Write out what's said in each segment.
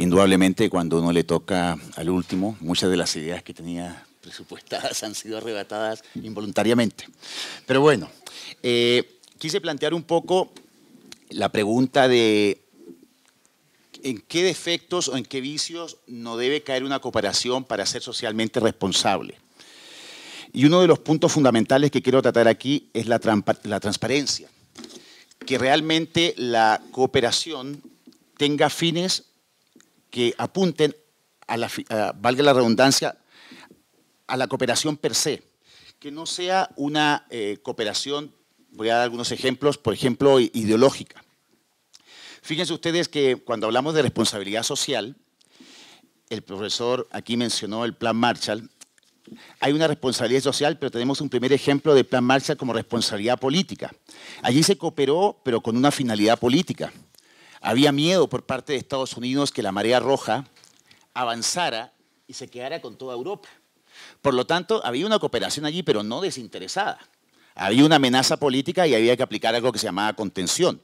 Indudablemente cuando uno le toca al último, muchas de las ideas que tenía presupuestadas han sido arrebatadas involuntariamente. Pero bueno, eh, quise plantear un poco la pregunta de en qué defectos o en qué vicios no debe caer una cooperación para ser socialmente responsable. Y uno de los puntos fundamentales que quiero tratar aquí es la transparencia, que realmente la cooperación tenga fines que apunten a la, valga la redundancia, a la cooperación per se, que no sea una eh, cooperación, voy a dar algunos ejemplos, por ejemplo, ideológica. Fíjense ustedes que cuando hablamos de responsabilidad social, el profesor aquí mencionó el Plan Marshall, hay una responsabilidad social, pero tenemos un primer ejemplo de Plan Marshall como responsabilidad política. Allí se cooperó, pero con una finalidad política. Había miedo por parte de Estados Unidos que la marea roja avanzara y se quedara con toda Europa. Por lo tanto, había una cooperación allí, pero no desinteresada. Había una amenaza política y había que aplicar algo que se llamaba contención.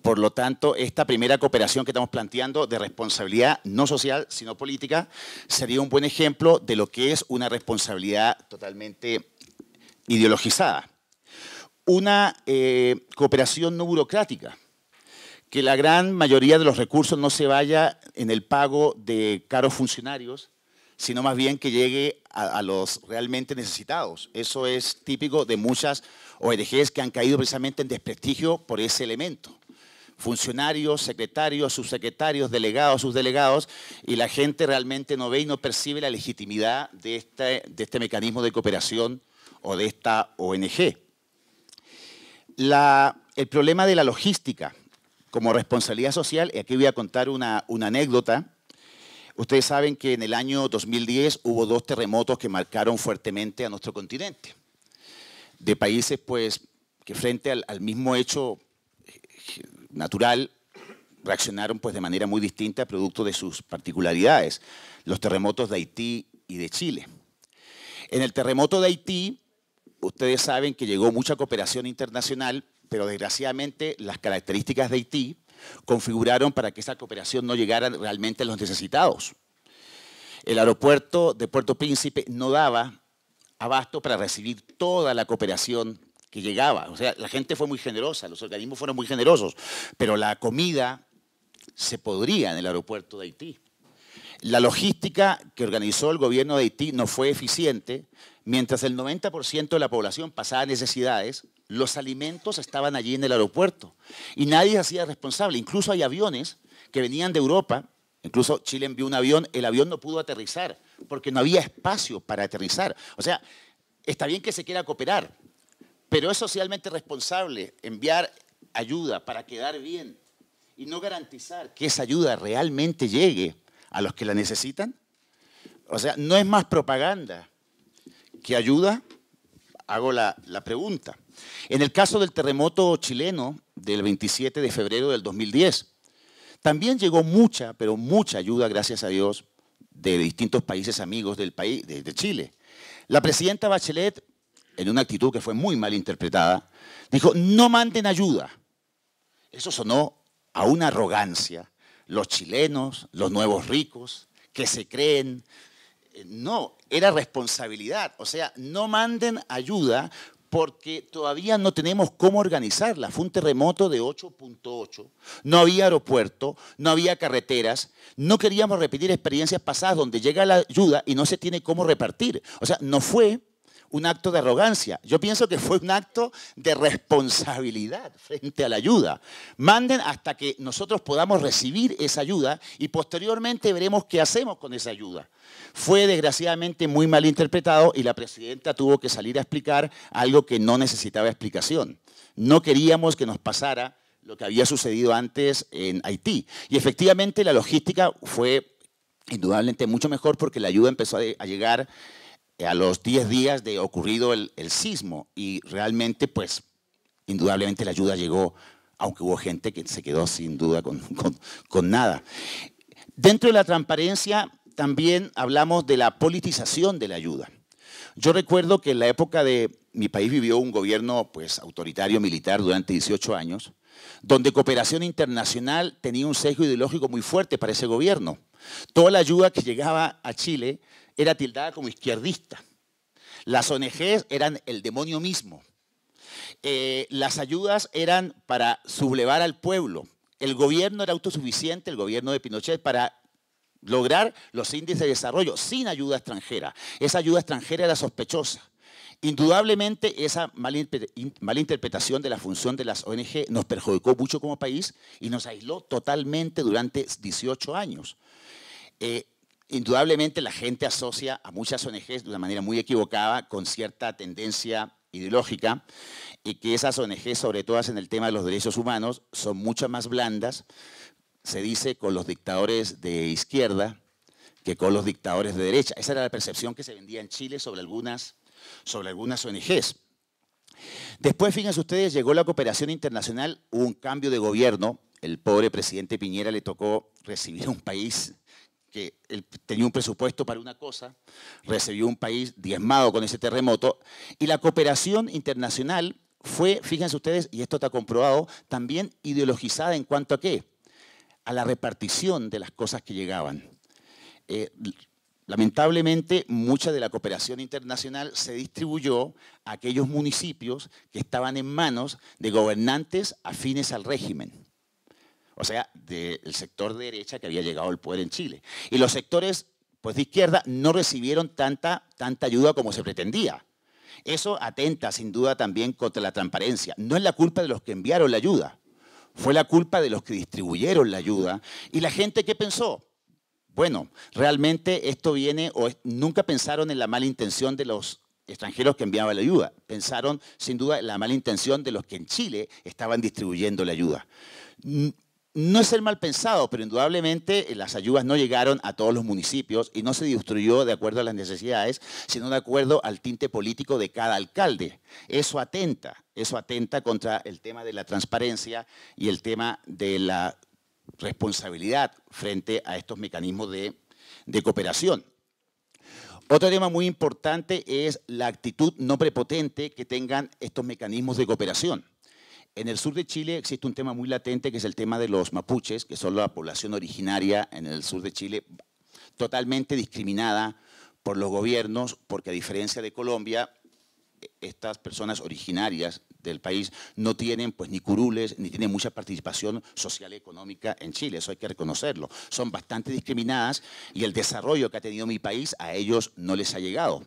Por lo tanto, esta primera cooperación que estamos planteando de responsabilidad no social, sino política, sería un buen ejemplo de lo que es una responsabilidad totalmente ideologizada. Una eh, cooperación no burocrática que la gran mayoría de los recursos no se vaya en el pago de caros funcionarios, sino más bien que llegue a, los realmente necesitados. Eso es típico de muchas ONGs que han caído precisamente en desprestigio por ese elemento. Funcionarios, secretarios, subsecretarios, delegados, subdelegados, y la gente realmente no ve y no percibe la legitimidad de este, este mecanismo de cooperación o de esta ONG. el problema de la logística como responsabilidad social, y aquí voy a contar una, anécdota. Ustedes saben que en el año 2010 hubo dos terremotos que marcaron fuertemente a nuestro continente, de países pues que frente al, mismo hecho eh, natural reaccionaron pues de manera muy distinta producto de sus particularidades, los terremotos de Haití y de Chile. En el terremoto de Haití, ustedes saben que llegó mucha cooperación internacional pero desgraciadamente las características de Haití configuraron para que esa cooperación no llegara realmente a los necesitados. El aeropuerto de Puerto Príncipe no daba abasto para recibir toda la cooperación que llegaba. O sea, la gente fue muy generosa, los organismos fueron muy generosos, pero la comida se podría en el aeropuerto de Haití. La logística que organizó el gobierno de Haití no fue eficiente, mientras el 90% de la población pasaba necesidades, los alimentos estaban allí en el aeropuerto y nadie hacía responsable. Incluso hay aviones que venían de Europa, incluso Chile envió un avión, el avión no pudo aterrizar porque no había espacio para aterrizar. O sea, está bien que se quiera cooperar, pero es socialmente responsable enviar ayuda para quedar bien y no garantizar que esa ayuda realmente llegue a los que la necesitan. O sea, no es más propaganda que ayuda hago la, pregunta. En el caso del terremoto chileno del 27 de febrero del 2010, también llegó mucha, pero mucha ayuda, gracias a Dios, de distintos países amigos del país, de, de Chile. La presidenta Bachelet, en una actitud que fue muy mal interpretada, dijo, no manden ayuda. Eso sonó a una arrogancia. Los chilenos, los nuevos ricos, que se creen, eh, no, era responsabilidad. O sea, no manden ayuda porque todavía no tenemos cómo organizarla. Fue un terremoto de 8.8, no había aeropuerto, no había carreteras, no queríamos repetir experiencias pasadas donde llega la ayuda y no se tiene cómo repartir. O sea, no fue un acto de arrogancia. Yo pienso que fue un acto de responsabilidad frente a la ayuda. Manden hasta que nosotros podamos recibir esa ayuda y posteriormente veremos qué hacemos con esa ayuda. Fue desgraciadamente muy mal interpretado y la presidenta tuvo que salir a explicar algo que no necesitaba explicación. No queríamos que nos pasara lo que había sucedido antes en Haití. Y efectivamente la logística fue indudablemente mucho mejor porque la ayuda empezó a llegar eh, a los 10 días de ocurrido el, sismo y realmente pues indudablemente la ayuda llegó, aunque hubo gente que se quedó sin duda con nada. Dentro de la transparencia también hablamos de la politización de la ayuda. Yo recuerdo que en la época de mi país vivió un gobierno pues, autoritario militar durante 18 años, donde cooperación internacional tenía un sesgo ideológico muy fuerte para ese gobierno. Toda la ayuda que llegaba a Chile era tildada como izquierdista. Las ONGs eran el demonio mismo. Eh, las ayudas eran para sublevar al pueblo. El gobierno era autosuficiente, el gobierno de Pinochet, para lograr los índices de desarrollo sin ayuda extranjera. Esa ayuda extranjera era sospechosa. Indudablemente esa mala interpretación de la función de las ONG nos perjudicó mucho como país y nos aisló totalmente durante 18 años. Eh, indudablemente la gente asocia a muchas ONGs de una manera muy equivocada con cierta tendencia ideológica y que esas ONGs, sobre todo en el tema de los derechos humanos, son mucho más blandas, se dice, con los dictadores de izquierda que con los dictadores de derecha. Esa era la percepción que se vendía en Chile sobre algunas sobre algunas ONGs. Después, fíjense ustedes, llegó la cooperación internacional, hubo un cambio de gobierno, el pobre presidente Piñera le tocó recibir un país que tenía un presupuesto para una cosa, recibió un país diezmado con ese terremoto, y la cooperación internacional fue, fíjense ustedes, y esto está comprobado, también ideologizada en cuanto a qué, a la repartición de las cosas que llegaban. Eh, Lamentablemente, mucha de la cooperación internacional se distribuyó a aquellos municipios que estaban en manos de gobernantes afines al régimen, o sea, del sector de derecha que había llegado al poder en Chile. Y los sectores pues, de izquierda no recibieron tanta, tanta ayuda como se pretendía. Eso atenta, sin duda, también contra la transparencia. No es la culpa de los que enviaron la ayuda, fue la culpa de los que distribuyeron la ayuda y la gente qué pensó, bueno, realmente esto viene, o nunca pensaron en la mala intención de los extranjeros que enviaban la ayuda, pensaron sin duda en la mala intención de los que en Chile estaban distribuyendo la ayuda. No es el mal pensado, pero indudablemente eh, las ayudas no llegaron a todos los municipios y no se distribuyó de acuerdo a las necesidades, sino de acuerdo al tinte político de cada alcalde. Eso atenta, eso atenta contra el tema de la transparencia y el tema de la responsabilidad frente a estos mecanismos de, cooperación. Otro tema muy importante es la actitud no prepotente que tengan estos mecanismos de cooperación. En el sur de Chile existe un tema muy latente que es el tema de los mapuches, que son la población originaria en el sur de Chile totalmente discriminada por los gobiernos, porque a diferencia de Colombia, estas personas originarias del país no tienen pues ni curules ni tienen mucha participación social y económica en Chile, eso hay que reconocerlo. Son bastante discriminadas y el desarrollo que ha tenido mi país a ellos no les ha llegado.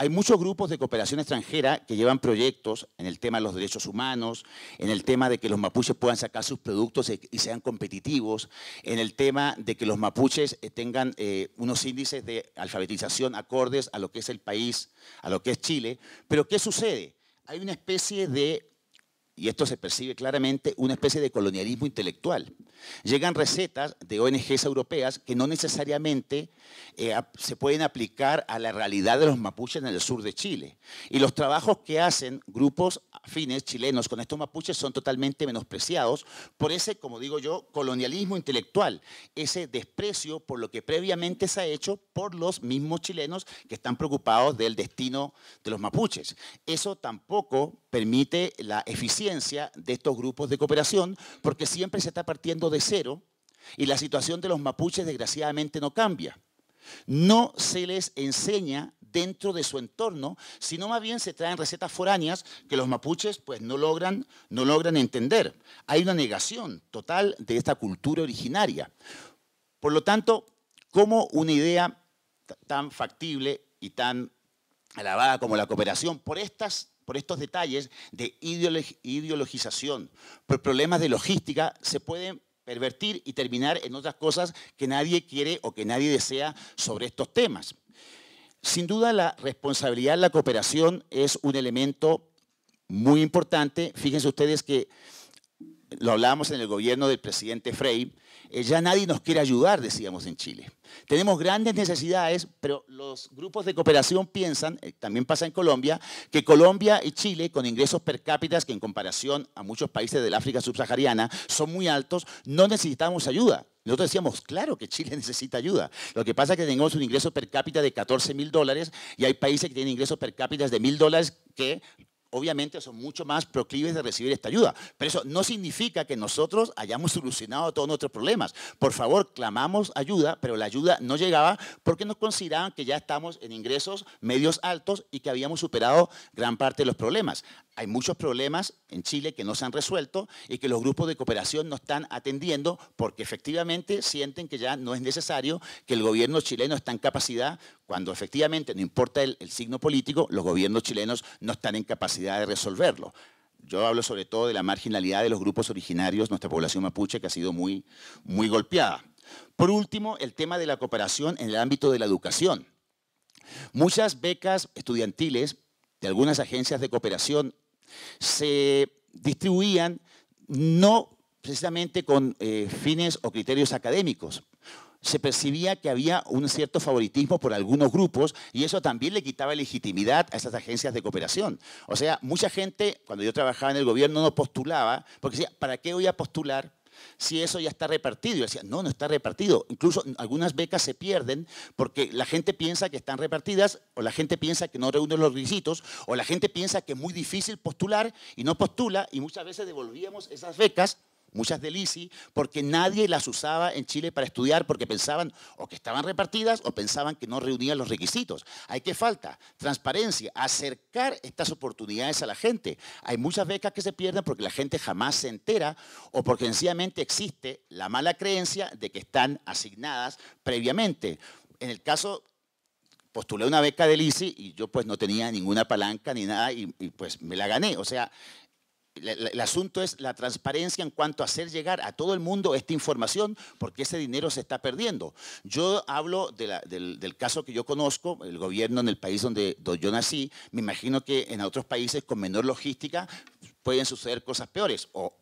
Hay muchos grupos de cooperación extranjera que llevan proyectos en el tema de los derechos humanos, en el tema de que los mapuches puedan sacar sus productos e, y sean competitivos, en el tema de que los mapuches eh, tengan eh, unos índices de alfabetización acordes a lo que es el país, a lo que es Chile. Pero ¿qué sucede? Hay una especie de y esto se percibe claramente, una especie de colonialismo intelectual. Llegan recetas de ONGs europeas que no necesariamente eh, se pueden aplicar a la realidad de los mapuches en el sur de Chile. Y los trabajos que hacen grupos afines chilenos con estos mapuches son totalmente menospreciados por ese, como digo yo, colonialismo intelectual, ese desprecio por lo que previamente se ha hecho por los mismos chilenos que están preocupados del destino de los mapuches. Eso tampoco permite la eficiencia de estos grupos de cooperación porque siempre se está partiendo de cero y la situación de los mapuches desgraciadamente no cambia. No se les enseña dentro de su entorno, sino más bien se traen recetas foráneas que los mapuches pues no logran, no logran entender. Hay una negación total de esta cultura originaria. Por lo tanto, como una idea tan factible y tan alabada como la cooperación por estas por estos detalles de ideologización, por problemas de logística, se pueden pervertir y terminar en otras cosas que nadie quiere o que nadie desea sobre estos temas. Sin duda, la responsabilidad, la cooperación es un elemento muy importante. Fíjense ustedes que lo hablábamos en el gobierno del presidente Frey, eh, ya nadie nos quiere ayudar, decíamos en Chile. Tenemos grandes necesidades, pero los grupos de cooperación piensan, eh, también pasa en Colombia, que Colombia y Chile, con ingresos per cápita que en comparación a muchos países del África subsahariana son muy altos, no necesitamos ayuda. Nosotros decíamos, claro que Chile necesita ayuda. Lo que pasa es que tenemos un ingreso per cápita de 14 mil dólares y hay países que tienen ingresos per cápita de mil dólares que obviamente son mucho más proclives de recibir esta ayuda. Pero eso no significa que nosotros hayamos solucionado todos nuestros problemas. Por favor, clamamos ayuda, pero la ayuda no llegaba porque nos consideraban que ya estamos en ingresos medios altos y que habíamos superado gran parte de los problemas. Hay muchos problemas en Chile que no se han resuelto y que los grupos de cooperación no están atendiendo porque efectivamente sienten que ya no es necesario, que el gobierno chileno está en capacidad cuando efectivamente, no importa el, signo político, los gobiernos chilenos no están en capacidad de resolverlo. Yo hablo sobre todo de la marginalidad de los grupos originarios, nuestra población mapuche, que ha sido muy, muy golpeada. Por último, el tema de la cooperación en el ámbito de la educación. Muchas becas estudiantiles de algunas agencias de cooperación se distribuían no precisamente con eh, fines o criterios académicos, se percibía que había un cierto favoritismo por algunos grupos y eso también le quitaba legitimidad a esas agencias de cooperación. O sea, mucha gente, cuando yo trabajaba en el gobierno, no postulaba, porque decía, ¿para qué voy a postular? si eso ya está repartido. Y decía, no, no está repartido. Incluso algunas becas se pierden porque la gente piensa que están repartidas, o la gente piensa que no reúnen los requisitos, o la gente piensa que es muy difícil postular y no postula, y muchas veces devolvíamos esas becas muchas del ICI, porque nadie las usaba en Chile para estudiar porque pensaban o que estaban repartidas o pensaban que no reunían los requisitos. Hay que falta transparencia, acercar estas oportunidades a la gente. Hay muchas becas que se pierden porque la gente jamás se entera o porque sencillamente existe la mala creencia de que están asignadas previamente. En el caso postulé una beca del ICI y yo pues no tenía ninguna palanca ni nada y, y pues me la gané. O sea, el, asunto es la transparencia en cuanto a hacer llegar a todo el mundo esta información, porque ese dinero se está perdiendo. Yo hablo del, caso que yo conozco, el gobierno en el país donde, donde yo nací, me imagino que en otros países con menor logística pueden suceder cosas peores o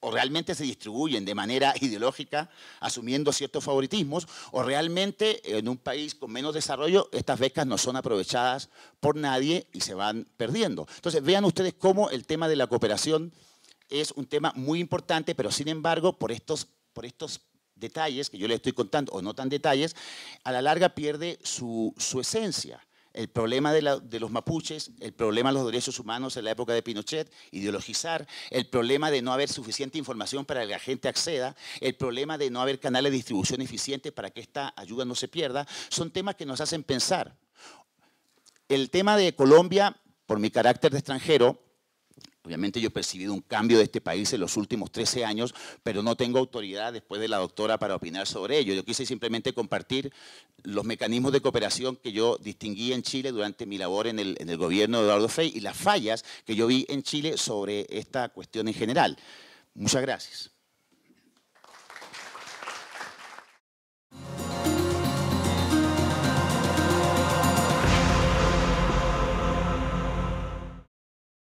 o realmente se distribuyen de manera ideológica, asumiendo ciertos favoritismos, o realmente en un país con menos desarrollo estas becas no son aprovechadas por nadie y se van perdiendo. Entonces, vean ustedes cómo el tema de la cooperación es un tema muy importante, pero sin embargo, por estos, por estos detalles que yo les estoy contando, o no tan detalles, a la larga pierde su, su esencia el problema de, los mapuches, el problema de los derechos humanos en la época de Pinochet, ideologizar, el problema de no haber suficiente información para que la gente acceda, el problema de no haber canales de distribución eficientes para que esta ayuda no se pierda, son temas que nos hacen pensar. El tema de Colombia, por mi carácter de extranjero, Obviamente yo he percibido un cambio de este país en los últimos 13 años, pero no tengo autoridad después de la doctora para opinar sobre ello. Yo quise simplemente compartir los mecanismos de cooperación que yo distinguí en Chile durante mi labor en el, gobierno de Eduardo Fey y las fallas que yo vi en Chile sobre esta cuestión en general. Muchas gracias.